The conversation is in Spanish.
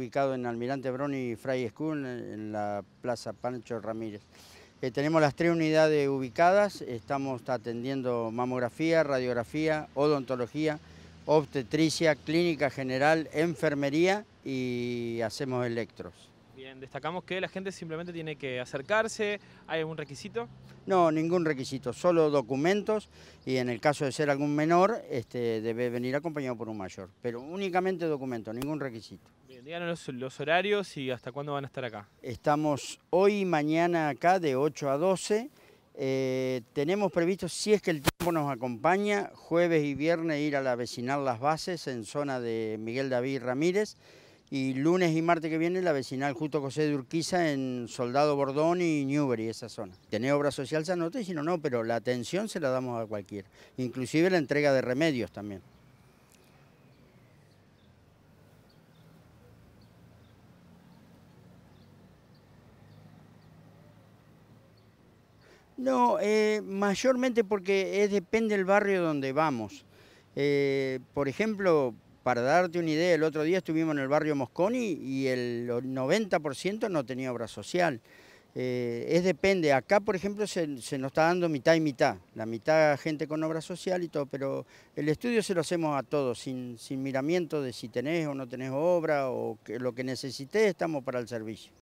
ubicado en Almirante Brown y Fray School, en la Plaza Pancho Ramírez. Eh, tenemos las tres unidades ubicadas, estamos atendiendo mamografía, radiografía, odontología, obstetricia, clínica general, enfermería y hacemos electros. Bien, destacamos que la gente simplemente tiene que acercarse. ¿Hay algún requisito? No, ningún requisito, solo documentos y en el caso de ser algún menor este, debe venir acompañado por un mayor, pero únicamente documentos, ningún requisito. Bien, díganos los, horarios y hasta cuándo van a estar acá. Estamos hoy y mañana acá de 8 a 12. Eh, tenemos previsto, si es que el tiempo nos acompaña, jueves y viernes ir a la vecinar Las Bases en zona de Miguel David Ramírez y lunes y martes que viene la vecinal Justo José de Urquiza en Soldado Bordón y Newbery, esa zona. Tener obra social se anota si no, no, pero la atención se la damos a cualquiera, inclusive la entrega de remedios también. No, eh, mayormente porque depende del barrio donde vamos. Eh, por ejemplo, para darte una idea, el otro día estuvimos en el barrio Mosconi y el 90% no tenía obra social. Eh, es depende, acá por ejemplo se, nos está dando mitad y mitad, la mitad gente con obra social y todo, pero el estudio se lo hacemos a todos, sin, miramiento de si tenés o no tenés obra o lo que necesites estamos para el servicio.